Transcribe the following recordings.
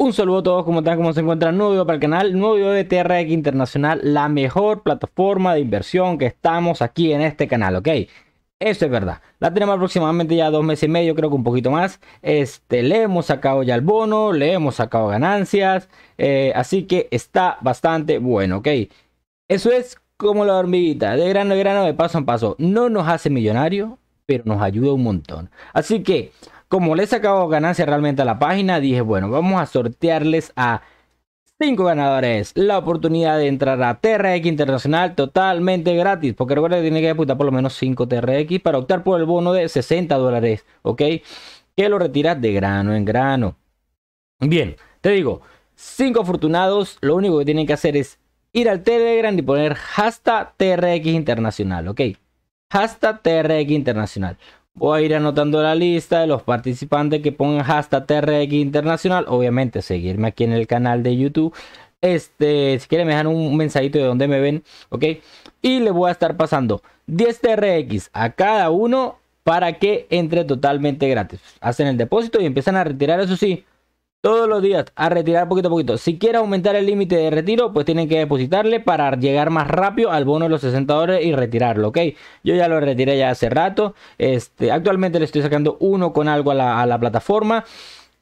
Un saludo a todos, ¿cómo están? ¿Cómo se encuentran? Nuevo para el canal, nuevo de TRX Internacional, la mejor plataforma de inversión que estamos aquí en este canal, ¿ok? Eso es verdad. La tenemos aproximadamente ya dos meses y medio, creo que un poquito más. Este, le hemos sacado ya el bono, le hemos sacado ganancias, eh, así que está bastante bueno, ¿ok? Eso es como la hormiguita, de grano a grano, de paso a paso. No nos hace millonario, pero nos ayuda un montón. Así que como les he sacado ganancia realmente a la página, dije, bueno, vamos a sortearles a Cinco ganadores la oportunidad de entrar a TRX Internacional totalmente gratis. Porque recuerda que tiene que disputar por lo menos 5 TRX para optar por el bono de 60 dólares, ¿ok? Que lo retiras de grano en grano. Bien, te digo, Cinco afortunados, lo único que tienen que hacer es ir al Telegram y poner hasta TRX Internacional, ¿ok? hasta TRX Internacional. Voy a ir anotando la lista de los participantes que pongan hasta TRX Internacional. Obviamente, seguirme aquí en el canal de YouTube. Este, si quieren me dejan un mensajito de donde me ven, ¿ok? Y le voy a estar pasando 10 TRX a cada uno para que entre totalmente gratis. Hacen el depósito y empiezan a retirar, eso sí, todos los días a retirar poquito a poquito. Si quiere aumentar el límite de retiro, pues tienen que depositarle para llegar más rápido al bono de los 60 dólares y retirarlo, ¿ok? Yo ya lo retiré ya hace rato. Este, actualmente le estoy sacando uno con algo a la, plataforma.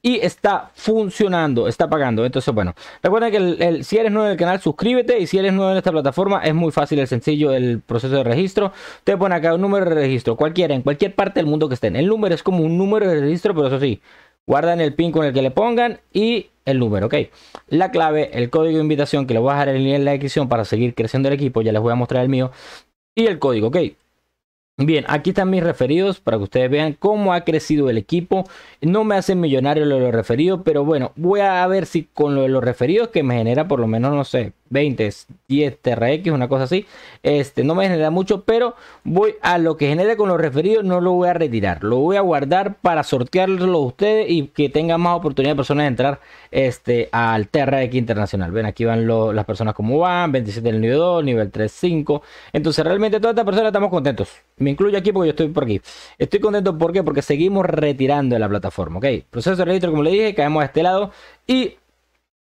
Y está funcionando, está pagando. Entonces, bueno, recuerda que si eres nuevo en el canal, suscríbete. Y si eres nuevo en esta plataforma, es muy fácil, es sencillo el proceso de registro. Te pone acá un número de registro, cualquiera, en cualquier parte del mundo que estén. El número es como un número de registro, pero eso sí, guardan el pin con el que le pongan y el número, ¿ok? La clave, el código de invitación que lo voy a dejar en la descripción para seguir creciendo el equipo, ya les voy a mostrar el mío, y el código, ¿ok? Bien, aquí están mis referidos para que ustedes vean cómo ha crecido el equipo. No me hacen millonario lo de los referidos, pero bueno, voy a ver si con lo de los referidos que me genera por lo menos, no sé, 20, 10 TRX, una cosa así. Este, no me genera mucho, pero voy a lo que genere con los referidos, no lo voy a retirar. Lo voy a guardar para sortearlo a ustedes y que tengan más oportunidad de personas de entrar este, al TRX internacional. Ven, aquí van las personas como van, 27 del nivel 2, nivel 3, 5. Entonces, realmente todas estas personas estamos contentos. Me incluyo aquí porque yo estoy por aquí. Estoy contento, ¿por qué? Porque seguimos retirando de la plataforma, ¿ok? Proceso de registro, como le dije, caemos a este lado y...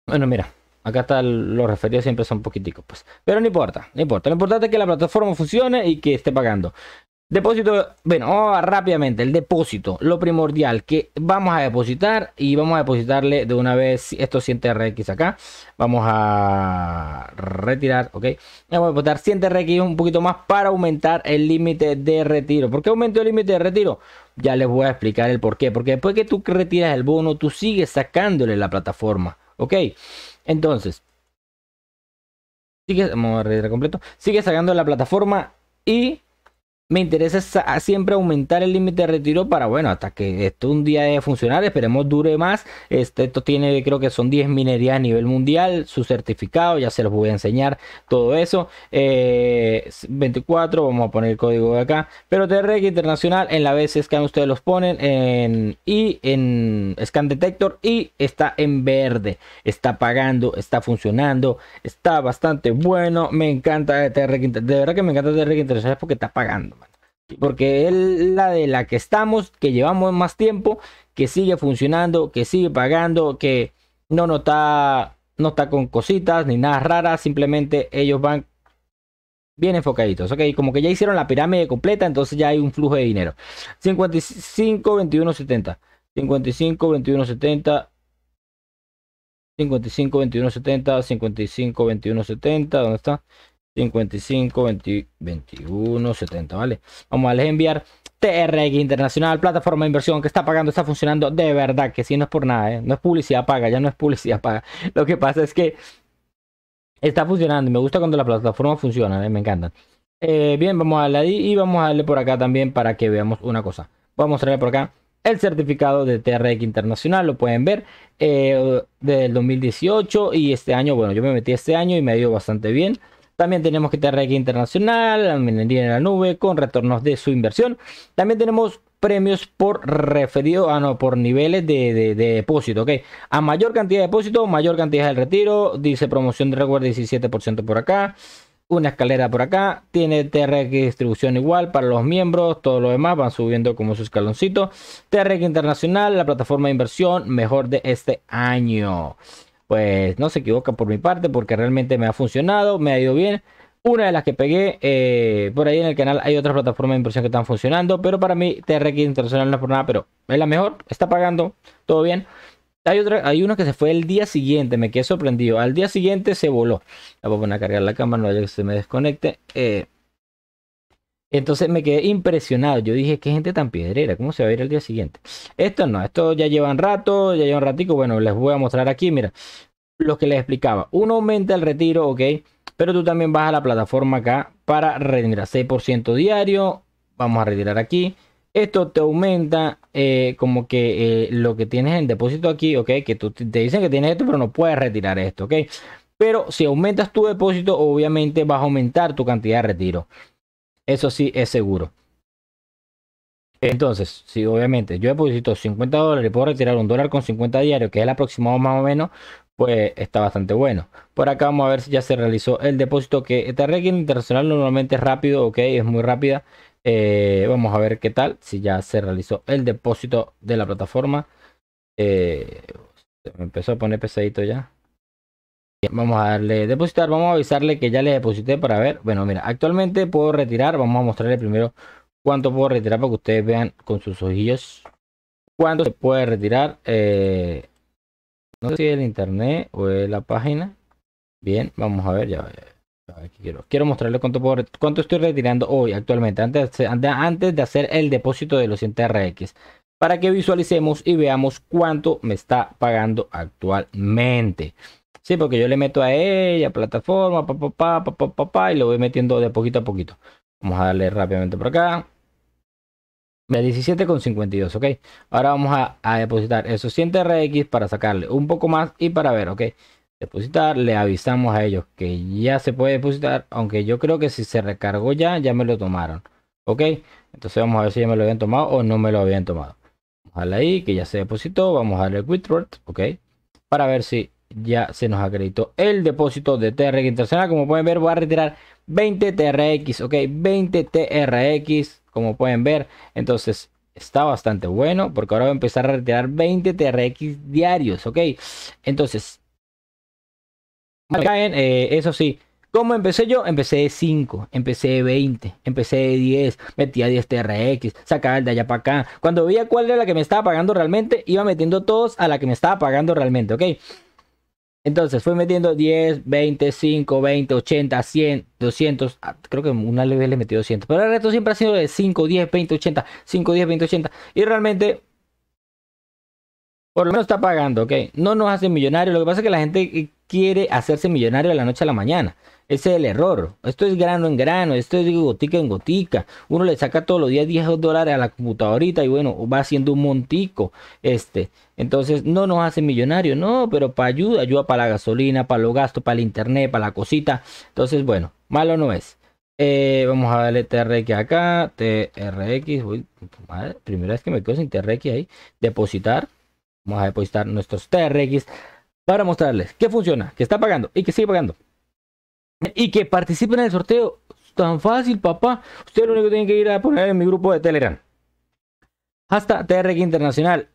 Bueno, mira, Acá está los referidos siempre son poquiticos, pues. Pero no importa, no importa. Lo importante es que la plataforma funcione y que esté pagando. Depósito, bueno, rápidamente, el depósito, lo primordial que vamos a depositar y vamos a depositarle de una vez estos 100 rx acá. Vamos a retirar, ok. Vamos a depositar 100 TRX un poquito más para aumentar el límite de retiro. ¿Por qué aumentó el límite de retiro? Ya les voy a explicar el por qué. Porque después que tú retiras el bono, tú sigues sacándole la plataforma, ok. Entonces, sigue, completo, sigue sacando la plataforma y me interesa siempre aumentar el límite de retiro para, bueno, hasta que esto un día de funcionar, esperemos dure más. Este, esto tiene, creo que son 10 minerías a nivel mundial, su certificado, ya se los voy a enseñar, todo eso. 24, eh, vamos a poner el código de acá. Pero TRX Internacional en la vez que ustedes los ponen en, y en Scan Detector y está en verde, está pagando, está funcionando, está bastante bueno. Me encanta TRX, de verdad que me encanta TRX Internacional porque está pagando porque es la de la que estamos, que llevamos más tiempo, que sigue funcionando, que sigue pagando, que no está, no está con cositas ni nada raras, simplemente ellos van bien enfocaditos, ok, como que ya hicieron la pirámide completa, entonces ya hay un flujo de dinero. 55, 21, 70. 55, 21, 70. 55, 21, 70, 55, 21, 70, ¿dónde está? 55, 20, 21, 70, ¿vale? Vamos a les enviar TRX Internacional, plataforma de inversión que está pagando, está funcionando de verdad, que si no es por nada, ¿eh? no es publicidad paga, ya no es publicidad paga. Lo que pasa es que está funcionando, me gusta cuando la plataforma funciona, ¿eh? me encanta. Eh, bien, vamos a darle ahí y vamos a darle por acá también para que veamos una cosa. vamos a mostrarle por acá el certificado de TRX Internacional, lo pueden ver, del 2018 y este año, bueno, yo me metí este año y me ha ido bastante bien. También tenemos que internacional, la minería en la nube con retornos de su inversión. También tenemos premios por referido, ah no, por niveles de, depósito, A mayor cantidad de depósito, mayor cantidad de retiro. Dice promoción de reward 17% por acá. Una escalera por acá. Tiene TRX distribución igual para los miembros. Todo lo demás van subiendo como su escaloncito. TRX internacional, la plataforma de inversión mejor de este año pues no se equivoca por mi parte porque realmente me ha funcionado, me ha ido bien. Una de las que pegué eh, por ahí en el canal hay otras plataformas de impresión que están funcionando, pero para mí TRX Internacional no es por nada, pero es la mejor, está pagando, todo bien. Hay, otra, hay una que se fue el día siguiente, me quedé sorprendido. Al día siguiente se voló. La voy a poner a cargar la cámara, no vaya que se me desconecte. Eh, entonces me quedé impresionado. Yo dije, qué gente tan piedrera, ¿cómo se va a ir el día siguiente? Esto no, esto ya lleva un rato, ya lleva un ratico. Bueno, les voy a mostrar aquí, mira, lo que les explicaba. Uno aumenta el retiro, ok, pero tú también vas a la plataforma acá para retirar 6% diario. Vamos a retirar aquí. Esto te aumenta eh, como que eh, lo que tienes en depósito aquí, ok, que tú te dicen que tienes esto, pero no puedes retirar esto, ok. Pero si aumentas tu depósito, obviamente vas a aumentar tu cantidad de retiro. Eso sí es seguro. Entonces, si obviamente yo deposito 50 dólares y puedo retirar un dólar con 50 diarios, que es el aproximado más o menos, pues está bastante bueno. Por acá vamos a ver si ya se realizó el depósito, que esta internacional normalmente es rápido, ok, es muy rápida. Eh, vamos a ver qué tal, si ya se realizó el depósito de la plataforma. Eh, me empezó a poner pesadito ya. Vamos a darle depositar, vamos a avisarle que ya le deposité para ver. Bueno, mira, actualmente puedo retirar, vamos a mostrarle primero cuánto puedo retirar para que ustedes vean con sus ojillos cuánto se puede retirar. Eh, no sé si el internet o la página. Bien, vamos a ver, ya, quiero, quiero cuánto, puedo, cuánto estoy retirando hoy actualmente, antes, antes de hacer el depósito de los 100 RX para que visualicemos y veamos cuánto me está pagando actualmente. Sí, porque yo le meto a ella, plataforma, pa papá, papá, papá, pa, y lo voy metiendo de poquito a poquito. Vamos a darle rápidamente por acá. De 17,52, ok. Ahora vamos a, depositar esos 100 rx para sacarle un poco más y para ver, ok. Depositar, le avisamos a ellos que ya se puede depositar, aunque yo creo que si se recargó ya, ya me lo tomaron, ok. Entonces vamos a ver si ya me lo habían tomado o no me lo habían tomado. Vamos a darle ahí, que ya se depositó, vamos a darle withdraw, ok. Para ver si ya se nos acreditó el depósito de TRX Internacional. Como pueden ver, voy a retirar 20 TRX, ok, 20 TRX, como pueden ver. Entonces, está bastante bueno porque ahora voy a empezar a retirar 20 TRX diarios, ok. Entonces, eh, eso sí. ¿Cómo empecé yo? Empecé de 5, empecé de 20, empecé de 10, metía 10 TRX, sacaba el de allá para acá. Cuando veía cuál era la que me estaba pagando realmente, iba metiendo todos a la que me estaba pagando realmente, ¿ok? Entonces fue metiendo 10, 20, 5, 20, 80, 100, 200. Creo que una vez le metió 200. Pero el reto siempre ha sido de 5, 10, 20, 80. 5, 10, 20, 80. Y realmente por lo menos está pagando, ¿ok? No nos hace millonarios. Lo que pasa es que la gente quiere hacerse millonario de la noche a la mañana. Ese es el error. Esto es grano en grano, esto es gotica en gotica. Uno le saca todos los días 10 dólares a la computadorita y bueno, va haciendo un montico. Este. Entonces no nos hace millonario, no, pero para ayuda, ayuda para la gasolina, para los gastos, para el internet, para la cosita. Entonces, bueno, malo no es. Eh, vamos a darle TRX acá, TRX, primera vez que me quedo sin TRX ahí. Depositar. Vamos a depositar nuestros TRX para mostrarles que funciona, que está pagando y que sigue pagando. Y que participen en el sorteo. Tan fácil, papá. Usted lo único que tiene que ir a poner en mi grupo de Telegram. Hasta TRX Internacional.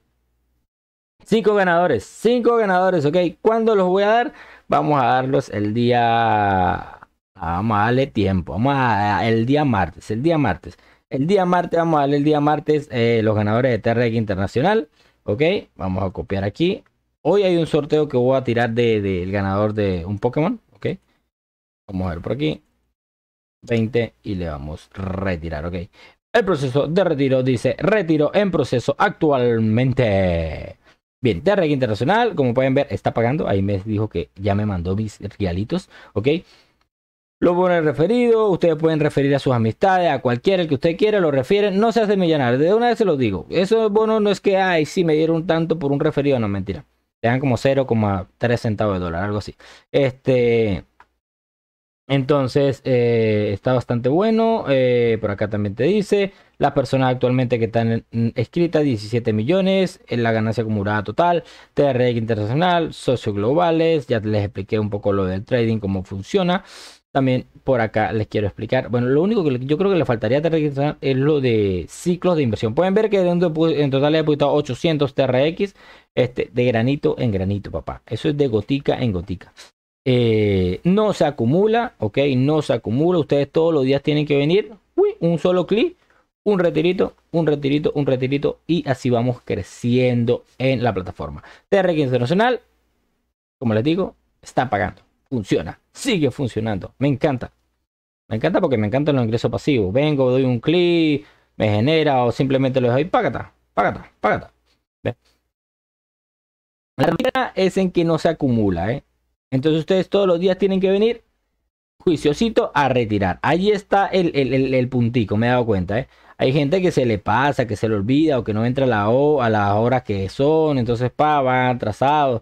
Cinco ganadores. Cinco ganadores, ¿ok? ¿Cuándo los voy a dar? Vamos a darlos el día... Vamos a darle tiempo. Vamos a... El día martes. El día martes. El día martes, vamos a darle el día martes eh, los ganadores de TRX Internacional. Ok, vamos a copiar aquí. Hoy hay un sorteo que voy a tirar del de, ganador de un Pokémon. Ok. Vamos a ver por aquí. 20 y le vamos a retirar. Ok. El proceso de retiro dice retiro en proceso actualmente. Bien, de reggae internacional, como pueden ver, está pagando. Ahí me dijo que ya me mandó mis realitos, ¿ok? Lo pone referido, ustedes pueden referir a sus amistades, a cualquiera, el que usted quiera, lo refieren. No se hace millonario, de una vez se lo digo. Eso es bueno, no es que, ay, sí, me dieron tanto por un referido, no, mentira te dan como 0,3 centavos de dólar, algo así. Este. Entonces, eh, está bastante bueno. Eh, por acá también te dice. Las personas actualmente que están escritas, 17 millones. En eh, la ganancia acumulada total. TRX internacional, socios globales. Ya les expliqué un poco lo del trading, cómo funciona también por acá les quiero explicar. Bueno, lo único que yo creo que le faltaría TRX es lo de ciclos de inversión. Pueden ver que en total he apuntado 800 TRX este, de granito en granito, papá. Eso es de gotica en gotica. Eh, no se acumula, ok, no se acumula. Ustedes todos los días tienen que venir. Uy, un solo clic, un retirito, un retirito, un retirito. Y así vamos creciendo en la plataforma. TRX Internacional, como les digo, está pagando funciona, sigue funcionando, me encanta. Me encanta porque me encantan los ingresos pasivos. Vengo, doy un clic, me genera o simplemente lo dejo ahí, págata, págata, págata. La realidad es en que no se acumula, ¿eh? Entonces ustedes todos los días tienen que venir juiciosito a retirar. Ahí está el, puntico, me he dado cuenta, ¿eh? Hay gente que se le pasa, que se le olvida o que no entra a, la o, a las horas que son, entonces pa, van atrasados.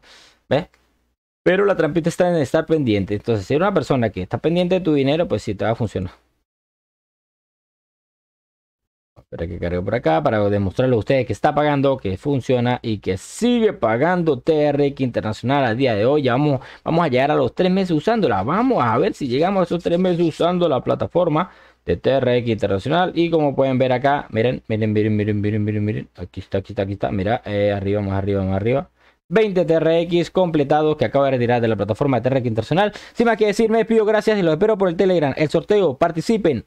Pero la trampita está en estar pendiente. Entonces, si hay una persona que está pendiente de tu dinero, pues sí te va a funcionar. Espera que cargue por acá para demostrarle a ustedes que está pagando, que funciona y que sigue pagando TRX Internacional a día de hoy. vamos, vamos a llegar a los tres meses usándola. Vamos a ver si llegamos a esos tres meses usando la plataforma de TRX Internacional. Y como pueden ver acá, miren, miren, miren, miren, miren, miren, miren. Aquí está, aquí está, aquí está. Mira, eh, arriba, más arriba, más arriba. 20 TRX completados que acaba de retirar de la plataforma TRX Internacional. Sin más que decir, me despido, gracias y los espero por el Telegram, el sorteo, participen.